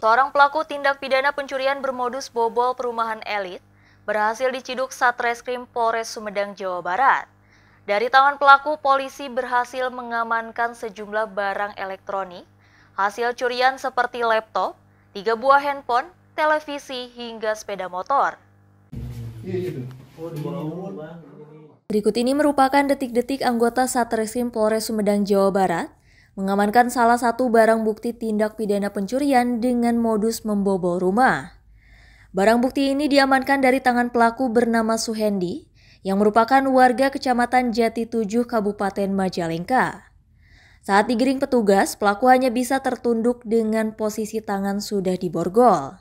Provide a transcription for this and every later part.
Seorang pelaku tindak pidana pencurian bermodus bobol perumahan elit berhasil diciduk Satreskrim Polres Sumedang, Jawa Barat. Dari tangan pelaku, polisi berhasil mengamankan sejumlah barang elektronik, hasil curian seperti laptop, tiga buah handphone, televisi, hingga sepeda motor. Iya, iya, oh, Berikut ini merupakan detik-detik anggota Satreskrim Polres Sumedang, Jawa Barat mengamankan salah satu barang bukti tindak pidana pencurian dengan modus membobol rumah. Barang bukti ini diamankan dari tangan pelaku bernama Suhendi yang merupakan warga Kecamatan Jati 7 Kabupaten Majalengka. Saat digiring petugas, pelaku hanya bisa tertunduk dengan posisi tangan sudah diborgol.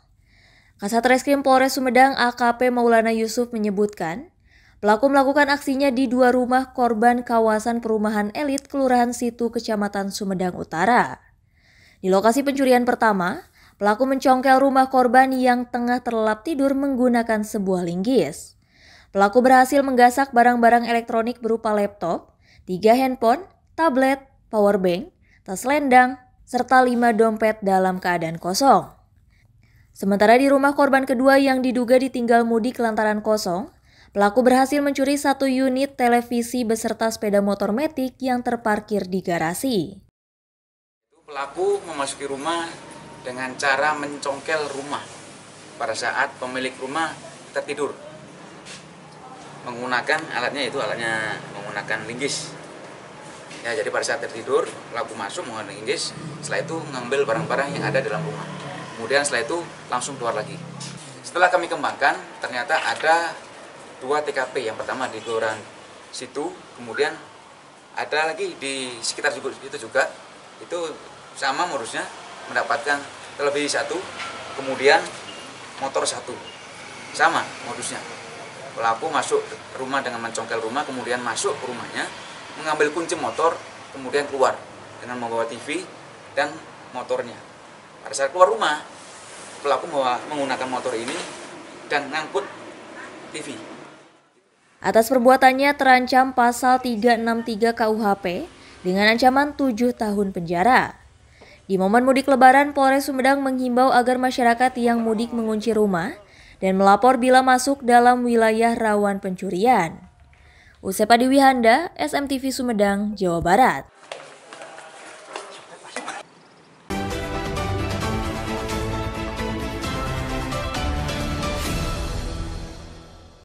Kasat Reskrim Polres Sumedang AKP Maulana Yusuf menyebutkan, Pelaku melakukan aksinya di dua rumah korban kawasan perumahan elit Kelurahan Situ, Kecamatan Sumedang Utara. Di lokasi pencurian pertama, pelaku mencongkel rumah korban yang tengah terlelap tidur menggunakan sebuah linggis. Pelaku berhasil menggasak barang-barang elektronik berupa laptop, tiga handphone, tablet, powerbank, tas lendang, serta lima dompet dalam keadaan kosong. Sementara di rumah korban kedua yang diduga ditinggal mudik lantaran kosong, Pelaku berhasil mencuri satu unit televisi beserta sepeda motor metik yang terparkir di garasi. Pelaku memasuki rumah dengan cara mencongkel rumah pada saat pemilik rumah tertidur. Menggunakan alatnya itu alatnya menggunakan linggis. Ya, jadi pada saat tertidur, pelaku masuk menggunakan linggis, setelah itu mengambil barang-barang yang ada dalam rumah. Kemudian setelah itu langsung keluar lagi. Setelah kami kembangkan, ternyata ada dua TKP yang pertama di kelurahan situ kemudian ada lagi di sekitar situ juga itu sama modusnya mendapatkan televisi satu kemudian motor satu sama modusnya pelaku masuk rumah dengan mencongkel rumah kemudian masuk ke rumahnya mengambil kunci motor kemudian keluar dengan membawa TV dan motornya pada saat keluar rumah pelaku membawa, menggunakan motor ini dan ngangkut TV Atas perbuatannya terancam pasal 363 KUHP dengan ancaman 7 tahun penjara. Di momen mudik lebaran, Polres Sumedang menghimbau agar masyarakat yang mudik mengunci rumah dan melapor bila masuk dalam wilayah rawan pencurian. Usepa Diwihanda, Wihanda, SMTV Sumedang, Jawa Barat.